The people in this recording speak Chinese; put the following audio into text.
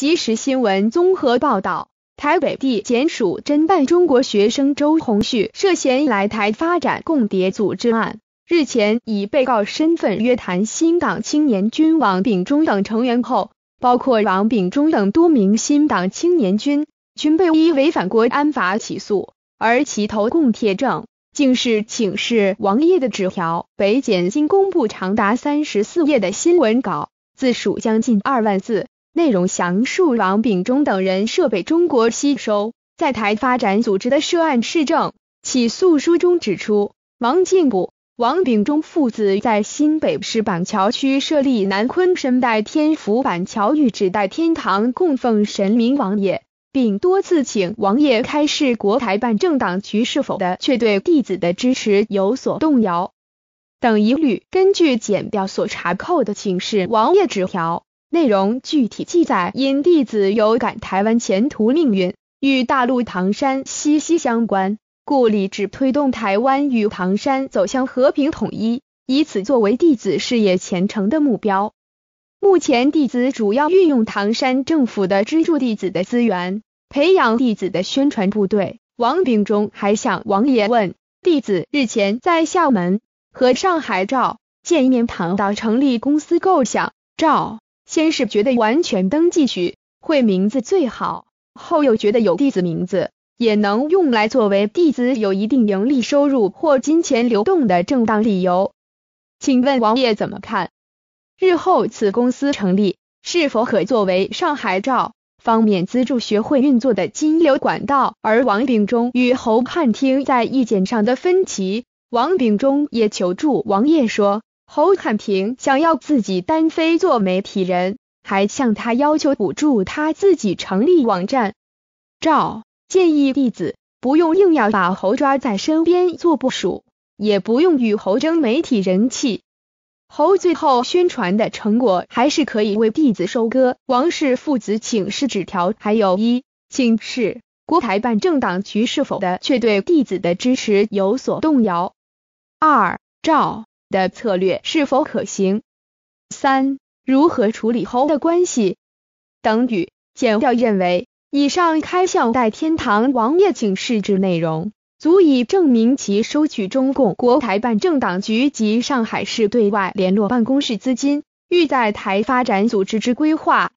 即时新闻综合报道，台北地检署侦办中国学生周鸿旭涉嫌来台发展共谍组织案，日前以被告身份约谈新党青年军王炳忠等成员后，包括王炳忠等多名新党青年军均被依违反国安法起诉，而其投供铁证竟是请示王爷的纸条。北检经公布长达三十四页的新闻稿，字数将近二万字。内容详述王炳忠等人设备中国吸收在台发展组织的涉案市政。起诉书中指出，王进步、王炳忠父子在新北市板桥区设立南昆生代天府板桥玉旨代天堂，供奉神明王爷，并多次请王爷开示国台办政党局是否的，却对弟子的支持有所动摇等疑虑。根据检调所查扣的请示王爷纸条。内容具体记载，因弟子有感台湾前途命运与大陆唐山息息相关，故立志推动台湾与唐山走向和平统一，以此作为弟子事业前程的目标。目前弟子主要运用唐山政府的资助弟子的资源，培养弟子的宣传部队。王炳忠还向王爷问，弟子日前在厦门和上海赵见面，谈到成立公司构想，赵。先是觉得完全登记许会名字最好，后又觉得有弟子名字也能用来作为弟子有一定盈利收入或金钱流动的正当理由。请问王爷怎么看？日后此公司成立是否可作为上海照方面资助学会运作的金流管道？而王炳忠与侯汉厅在意见上的分歧，王炳忠也求助王爷说。侯汉平想要自己单飞做媒体人，还向他要求补助他自己成立网站。赵建议弟子不用硬要把侯抓在身边做部署，也不用与侯争媒体人气。侯最后宣传的成果还是可以为弟子收割。王氏父子请示纸条，还有一请示国台办政党局是否的，却对弟子的支持有所动摇。二赵。的策略是否可行？三、如何处理后的关系？等于检调认为，以上开校代天堂王爷请示之内容，足以证明其收取中共国台办政党局及上海市对外联络办公室资金，欲在台发展组织之规划。